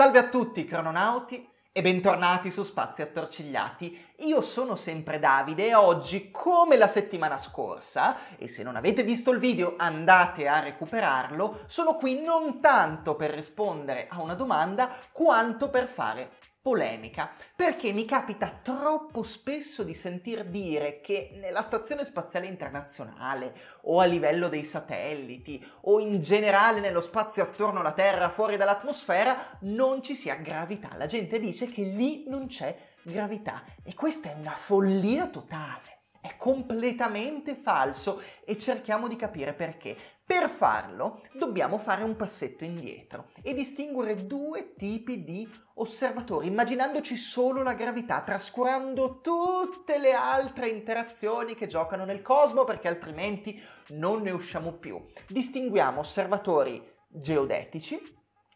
Salve a tutti crononauti e bentornati su Spazi Attorcigliati. Io sono sempre Davide e oggi, come la settimana scorsa, e se non avete visto il video andate a recuperarlo, sono qui non tanto per rispondere a una domanda quanto per fare polemica, perché mi capita troppo spesso di sentir dire che nella Stazione Spaziale Internazionale o a livello dei satelliti o in generale nello spazio attorno alla Terra fuori dall'atmosfera non ci sia gravità. La gente dice che lì non c'è gravità e questa è una follia totale. È completamente falso e cerchiamo di capire perché. Per farlo dobbiamo fare un passetto indietro e distinguere due tipi di osservatori, immaginandoci solo la gravità, trascurando tutte le altre interazioni che giocano nel cosmo perché altrimenti non ne usciamo più. Distinguiamo osservatori geodetici,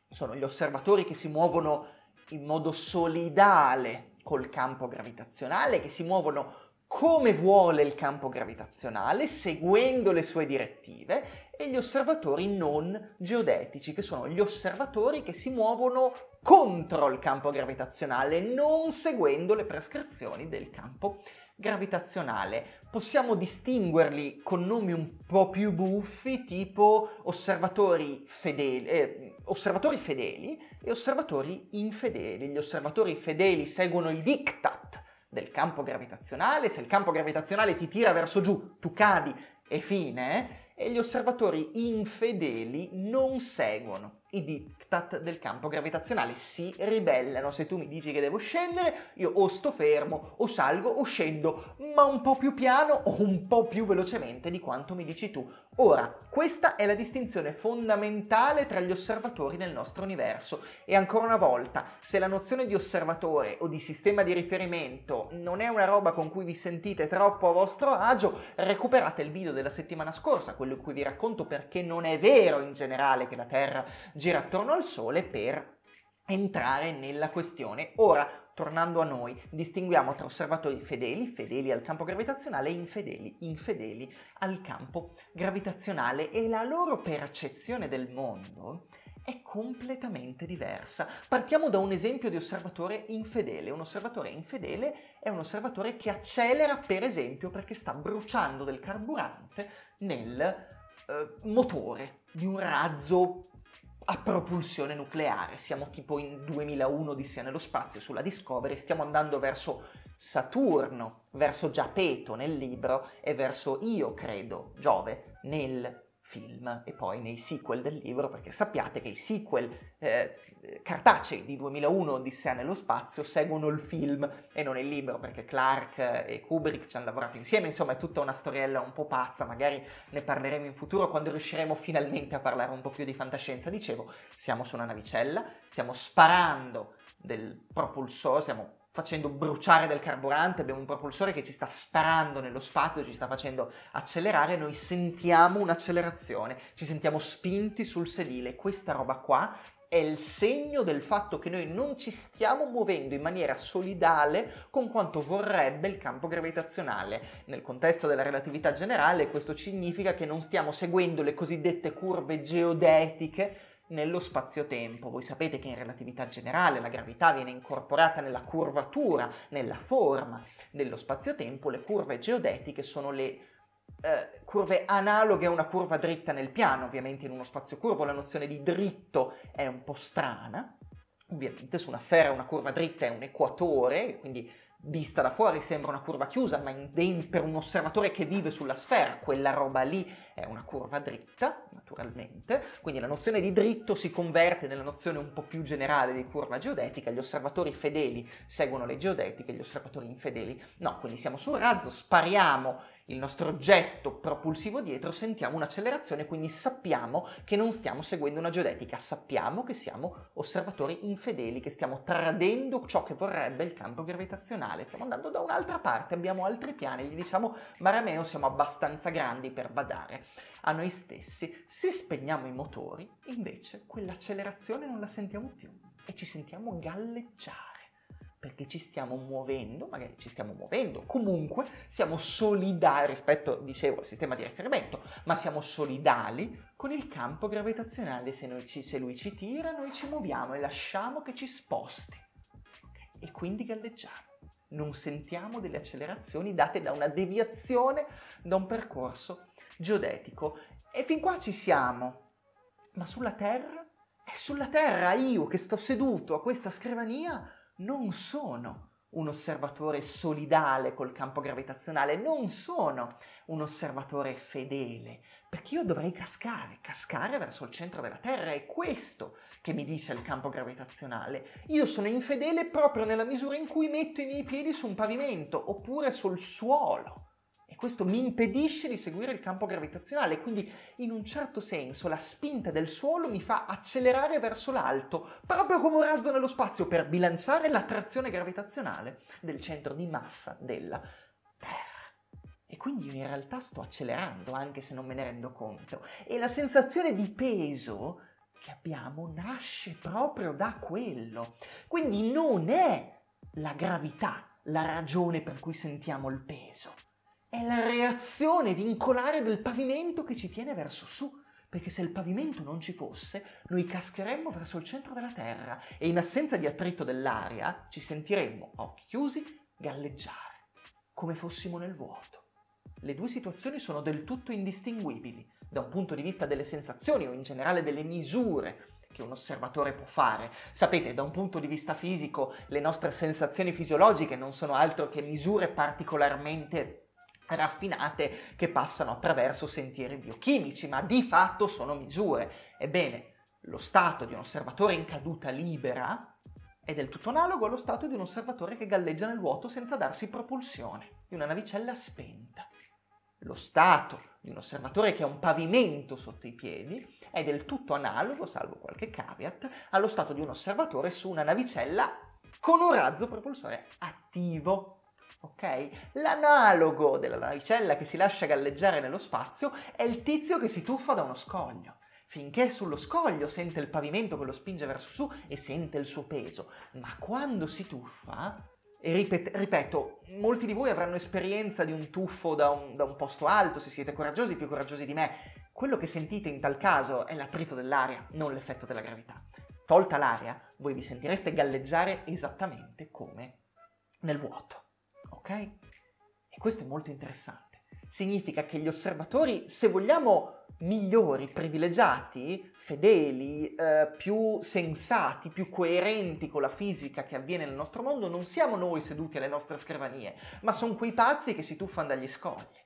sono gli osservatori che si muovono in modo solidale col campo gravitazionale, che si muovono come vuole il campo gravitazionale, seguendo le sue direttive, e gli osservatori non geodetici, che sono gli osservatori che si muovono contro il campo gravitazionale, non seguendo le prescrizioni del campo gravitazionale. Possiamo distinguerli con nomi un po' più buffi, tipo osservatori fedeli, eh, osservatori fedeli e osservatori infedeli. Gli osservatori fedeli seguono il diktat del campo gravitazionale, se il campo gravitazionale ti tira verso giù, tu cadi e fine, e gli osservatori infedeli non seguono i diktat del campo gravitazionale si ribellano. Se tu mi dici che devo scendere, io o sto fermo, o salgo, o scendo, ma un po' più piano o un po' più velocemente di quanto mi dici tu. Ora, questa è la distinzione fondamentale tra gli osservatori nel nostro universo e ancora una volta, se la nozione di osservatore o di sistema di riferimento non è una roba con cui vi sentite troppo a vostro agio, recuperate il video della settimana scorsa, quello in cui vi racconto perché non è vero in generale che la Terra gira attorno al Sole per entrare nella questione. Ora, tornando a noi, distinguiamo tra osservatori fedeli, fedeli al campo gravitazionale, e infedeli, infedeli al campo gravitazionale e la loro percezione del mondo è completamente diversa. Partiamo da un esempio di osservatore infedele. Un osservatore infedele è un osservatore che accelera, per esempio, perché sta bruciando del carburante nel eh, motore di un razzo a propulsione nucleare. Siamo tipo in 2001 di sia nello spazio sulla Discovery, stiamo andando verso Saturno, verso Giapeto nel libro e verso, io credo, Giove nel film e poi nei sequel del libro, perché sappiate che i sequel eh, cartacei di 2001 Odissea nello spazio seguono il film e non il libro, perché Clark e Kubrick ci hanno lavorato insieme, insomma è tutta una storiella un po' pazza, magari ne parleremo in futuro quando riusciremo finalmente a parlare un po' più di fantascienza. Dicevo, siamo su una navicella, stiamo sparando del propulsore, siamo facendo bruciare del carburante, abbiamo un propulsore che ci sta sparando nello spazio, ci sta facendo accelerare, noi sentiamo un'accelerazione, ci sentiamo spinti sul sedile. Questa roba qua è il segno del fatto che noi non ci stiamo muovendo in maniera solidale con quanto vorrebbe il campo gravitazionale. Nel contesto della relatività generale questo significa che non stiamo seguendo le cosiddette curve geodetiche nello spazio-tempo. Voi sapete che in relatività generale la gravità viene incorporata nella curvatura, nella forma dello spazio-tempo, le curve geodetiche sono le eh, curve analoghe a una curva dritta nel piano, ovviamente in uno spazio curvo la nozione di dritto è un po' strana, ovviamente su una sfera una curva dritta è un equatore, quindi vista da fuori sembra una curva chiusa, ma in, per un osservatore che vive sulla sfera, quella roba lì è una curva dritta, naturalmente, quindi la nozione di dritto si converte nella nozione un po' più generale di curva geodetica, gli osservatori fedeli seguono le geodetiche, gli osservatori infedeli no, quindi siamo su un razzo, spariamo il nostro oggetto propulsivo dietro, sentiamo un'accelerazione, quindi sappiamo che non stiamo seguendo una geodetica, sappiamo che siamo osservatori infedeli, che stiamo tradendo ciò che vorrebbe il campo gravitazionale, stiamo andando da un'altra parte, abbiamo altri piani, gli diciamo Marameo siamo abbastanza grandi per badare a noi stessi, se spegniamo i motori invece quell'accelerazione non la sentiamo più e ci sentiamo galleggiare perché ci stiamo muovendo, magari ci stiamo muovendo, comunque siamo solidali rispetto, dicevo, al sistema di riferimento, ma siamo solidali con il campo gravitazionale, se, ci, se lui ci tira noi ci muoviamo e lasciamo che ci sposti e quindi galleggiamo. Non sentiamo delle accelerazioni date da una deviazione da un percorso geodetico. E fin qua ci siamo. Ma sulla Terra? È sulla Terra io che sto seduto a questa scrivania non sono un osservatore solidale col campo gravitazionale, non sono un osservatore fedele, perché io dovrei cascare, cascare verso il centro della Terra, è questo che mi dice il campo gravitazionale. Io sono infedele proprio nella misura in cui metto i miei piedi su un pavimento oppure sul suolo questo mi impedisce di seguire il campo gravitazionale, quindi in un certo senso la spinta del suolo mi fa accelerare verso l'alto, proprio come un razzo nello spazio per bilanciare l'attrazione gravitazionale del centro di massa della Terra. E quindi in realtà sto accelerando anche se non me ne rendo conto. E la sensazione di peso che abbiamo nasce proprio da quello. Quindi non è la gravità la ragione per cui sentiamo il peso è la reazione vincolare del pavimento che ci tiene verso su. Perché se il pavimento non ci fosse, noi cascheremmo verso il centro della Terra e in assenza di attrito dell'aria ci sentiremmo, a occhi chiusi, galleggiare, come fossimo nel vuoto. Le due situazioni sono del tutto indistinguibili da un punto di vista delle sensazioni o in generale delle misure che un osservatore può fare. Sapete, da un punto di vista fisico, le nostre sensazioni fisiologiche non sono altro che misure particolarmente raffinate che passano attraverso sentieri biochimici, ma di fatto sono misure. Ebbene, lo stato di un osservatore in caduta libera è del tutto analogo allo stato di un osservatore che galleggia nel vuoto senza darsi propulsione, di una navicella spenta. Lo stato di un osservatore che ha un pavimento sotto i piedi è del tutto analogo, salvo qualche caveat, allo stato di un osservatore su una navicella con un razzo propulsore attivo ok? L'analogo della navicella che si lascia galleggiare nello spazio è il tizio che si tuffa da uno scoglio. Finché è sullo scoglio sente il pavimento che lo spinge verso su e sente il suo peso, ma quando si tuffa, ripet- ripeto, molti di voi avranno esperienza di un tuffo da un, da un posto alto, se siete coraggiosi, più coraggiosi di me, quello che sentite in tal caso è l'attrito dell'aria, non l'effetto della gravità. Tolta l'aria, voi vi sentireste galleggiare esattamente come nel vuoto ok? E questo è molto interessante. Significa che gli osservatori, se vogliamo, migliori, privilegiati, fedeli, eh, più sensati, più coerenti con la fisica che avviene nel nostro mondo, non siamo noi seduti alle nostre scrivanie, ma sono quei pazzi che si tuffano dagli scogli.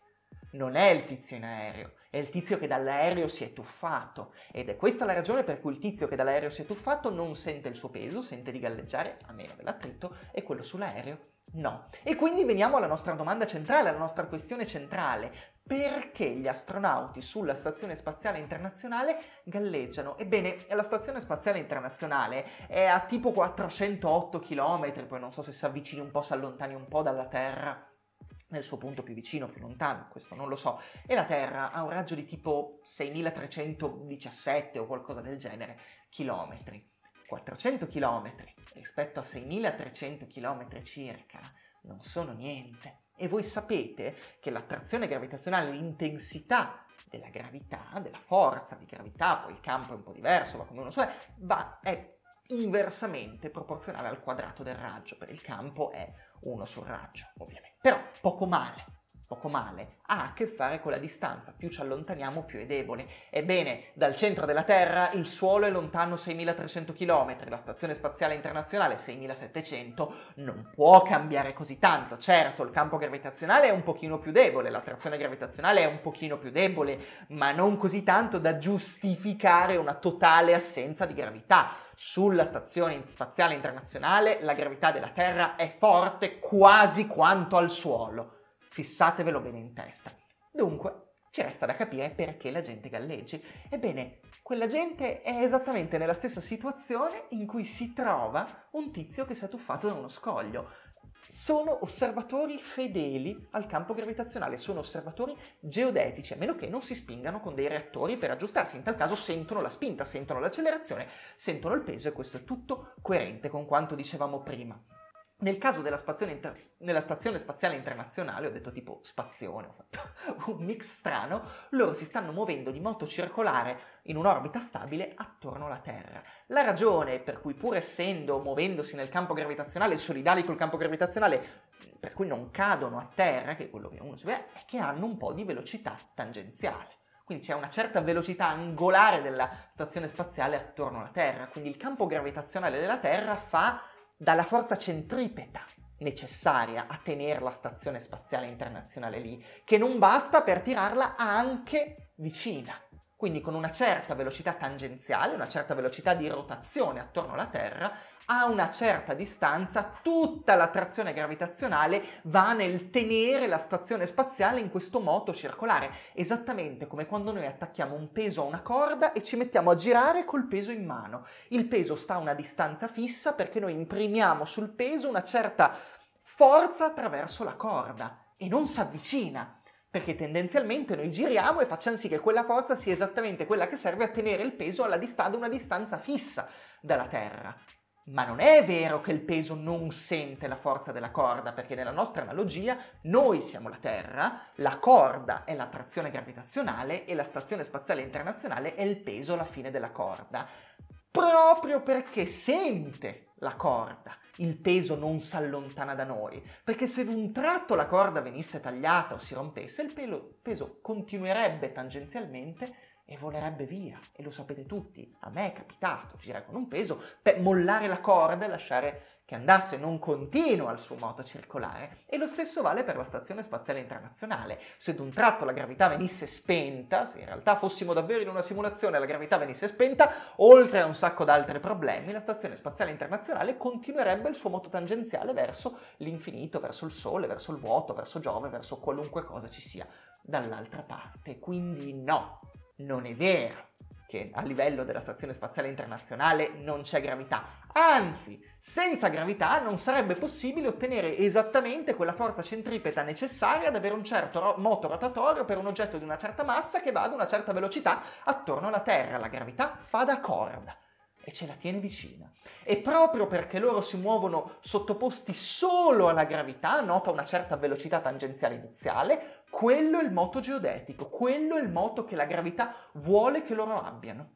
Non è il tizio in aereo, è il tizio che dall'aereo si è tuffato ed è questa la ragione per cui il tizio che dall'aereo si è tuffato non sente il suo peso, sente di galleggiare a meno dell'attrito e quello sull'aereo no. E quindi veniamo alla nostra domanda centrale, alla nostra questione centrale. Perché gli astronauti sulla Stazione Spaziale Internazionale galleggiano? Ebbene, la Stazione Spaziale Internazionale è a tipo 408 km, poi non so se si avvicini un po', si allontani un po' dalla Terra nel suo punto più vicino, più lontano, questo non lo so, e la Terra ha un raggio di tipo 6317 o qualcosa del genere chilometri. 400 chilometri rispetto a 6300 chilometri circa non sono niente. E voi sapete che l'attrazione gravitazionale, l'intensità della gravità, della forza di gravità, poi il campo è un po' diverso, va come uno so, va, è inversamente proporzionale al quadrato del raggio, per il campo è uno sul raggio, ovviamente però poco male poco male, ha a che fare con la distanza, più ci allontaniamo più è debole. Ebbene, dal centro della Terra il suolo è lontano 6.300 km, la Stazione Spaziale Internazionale 6.700, non può cambiare così tanto. Certo, il campo gravitazionale è un pochino più debole, l'attrazione gravitazionale è un pochino più debole, ma non così tanto da giustificare una totale assenza di gravità sulla stazione spaziale internazionale la gravità della Terra è forte quasi quanto al suolo. Fissatevelo bene in testa. Dunque, ci resta da capire perché la gente galleggi. Ebbene, quella gente è esattamente nella stessa situazione in cui si trova un tizio che si è tuffato da uno scoglio. Sono osservatori fedeli al campo gravitazionale, sono osservatori geodetici, a meno che non si spingano con dei reattori per aggiustarsi. In tal caso sentono la spinta, sentono l'accelerazione, sentono il peso e questo è tutto coerente con quanto dicevamo prima. Nel caso della inter- nella stazione spaziale internazionale, ho detto tipo spazione, ho fatto un mix strano, loro si stanno muovendo di moto circolare in un'orbita stabile attorno alla Terra. La ragione per cui pur essendo muovendosi nel campo gravitazionale, solidali col campo gravitazionale, per cui non cadono a terra, che è quello che uno si vede, è che hanno un po' di velocità tangenziale. Quindi c'è una certa velocità angolare della stazione spaziale attorno alla Terra, quindi il campo gravitazionale della Terra fa dalla forza centripeta necessaria a tenere la stazione spaziale internazionale lì, che non basta per tirarla anche vicina. Quindi con una certa velocità tangenziale, una certa velocità di rotazione attorno alla Terra, a una certa distanza tutta l'attrazione gravitazionale va nel tenere la stazione spaziale in questo moto circolare, esattamente come quando noi attacchiamo un peso a una corda e ci mettiamo a girare col peso in mano. Il peso sta a una distanza fissa perché noi imprimiamo sul peso una certa forza attraverso la corda e non si avvicina perché tendenzialmente noi giriamo e facciamo sì che quella forza sia esattamente quella che serve a tenere il peso alla dist- ad una distanza fissa dalla Terra. Ma non è vero che il peso non sente la forza della corda, perché nella nostra analogia noi siamo la Terra, la corda è l'attrazione gravitazionale e la Stazione Spaziale Internazionale è il peso alla fine della corda. Proprio perché sente la corda, il peso non si allontana da noi, perché se ad un tratto la corda venisse tagliata o si rompesse, il peso continuerebbe tangenzialmente e volerebbe via. E lo sapete tutti, a me è capitato, girare con un peso, per mollare la corda e lasciare che andasse non continua il suo moto circolare e lo stesso vale per la Stazione Spaziale Internazionale. Se d'un tratto la gravità venisse spenta, se in realtà fossimo davvero in una simulazione e la gravità venisse spenta, oltre a un sacco di altri problemi, la Stazione Spaziale Internazionale continuerebbe il suo moto tangenziale verso l'infinito, verso il Sole, verso il vuoto, verso Giove, verso qualunque cosa ci sia dall'altra parte. Quindi no, non è vero che a livello della Stazione Spaziale Internazionale non c'è gravità. Anzi, senza gravità non sarebbe possibile ottenere esattamente quella forza centripeta necessaria ad avere un certo ro- moto rotatorio per un oggetto di una certa massa che va ad una certa velocità attorno alla Terra. La gravità fa da corda e ce la tiene vicina. E proprio perché loro si muovono sottoposti solo alla gravità, nota una certa velocità tangenziale iniziale, quello è il moto geodetico, quello è il moto che la gravità vuole che loro abbiano.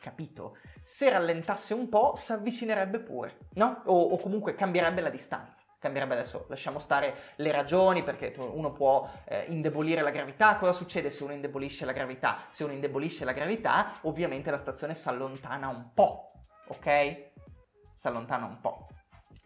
Capito? Se rallentasse un po' si avvicinerebbe pure, no? O, o comunque cambierebbe la distanza cambierebbe adesso, lasciamo stare le ragioni perché uno può eh, indebolire la gravità, cosa succede se uno indebolisce la gravità? Se uno indebolisce la gravità ovviamente la stazione si allontana un po', ok? Si allontana un po'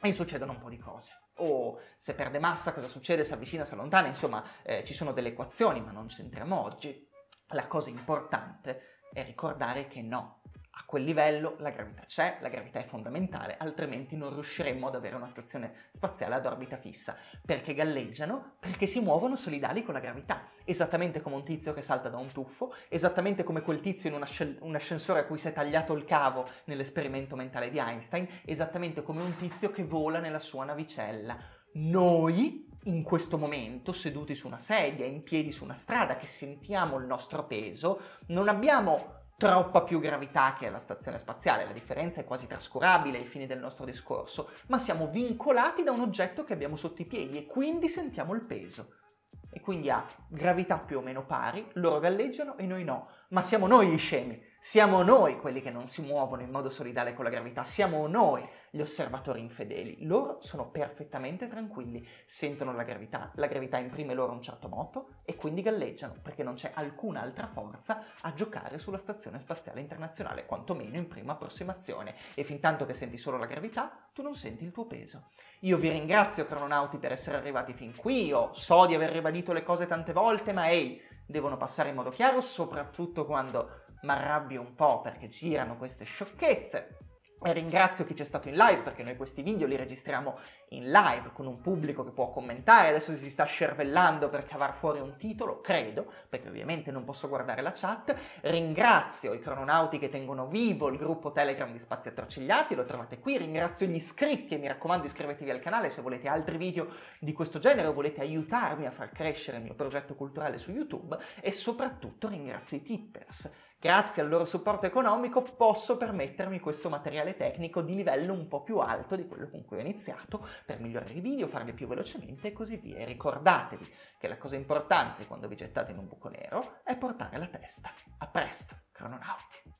e succedono un po' di cose o se perde massa cosa succede, si avvicina, si allontana, insomma eh, ci sono delle equazioni ma non ci entriamo oggi. La cosa importante è ricordare che no, a quel livello la gravità c'è, la gravità è fondamentale, altrimenti non riusciremmo ad avere una stazione spaziale ad orbita fissa, perché galleggiano, perché si muovono solidali con la gravità, esattamente come un tizio che salta da un tuffo, esattamente come quel tizio in un, asc- un ascensore a cui si è tagliato il cavo nell'esperimento mentale di Einstein, esattamente come un tizio che vola nella sua navicella. Noi in questo momento, seduti su una sedia, in piedi su una strada, che sentiamo il nostro peso, non abbiamo troppa più gravità che la stazione spaziale, la differenza è quasi trascurabile ai fini del nostro discorso, ma siamo vincolati da un oggetto che abbiamo sotto i piedi e quindi sentiamo il peso. E quindi ha gravità più o meno pari, loro galleggiano e noi no, ma siamo noi gli scemi, siamo noi quelli che non si muovono in modo solidale con la gravità, siamo noi gli osservatori infedeli. Loro sono perfettamente tranquilli, sentono la gravità, la gravità imprime loro un certo moto e quindi galleggiano perché non c'è alcuna altra forza a giocare sulla stazione spaziale internazionale, quantomeno in prima approssimazione. E fin tanto che senti solo la gravità, tu non senti il tuo peso. Io vi ringrazio, crononauti, per essere arrivati fin qui. Io so di aver ribadito le cose tante volte, ma ehi, devono passare in modo chiaro, soprattutto quando m'arrabbio un po' perché girano queste sciocchezze. Ringrazio chi c'è stato in live perché noi questi video li registriamo in live con un pubblico che può commentare, adesso si sta scervellando per cavar fuori un titolo, credo, perché ovviamente non posso guardare la chat. Ringrazio i crononauti che tengono vivo il gruppo Telegram di Spazi Attorcigliati, lo trovate qui. Ringrazio gli iscritti e mi raccomando iscrivetevi al canale se volete altri video di questo genere o volete aiutarmi a far crescere il mio progetto culturale su YouTube e soprattutto ringrazio i tippers Grazie al loro supporto economico posso permettermi questo materiale tecnico di livello un po' più alto di quello con cui ho iniziato per migliorare i video, farli più velocemente e così via. E ricordatevi che la cosa importante quando vi gettate in un buco nero è portare la testa. A presto, crononauti!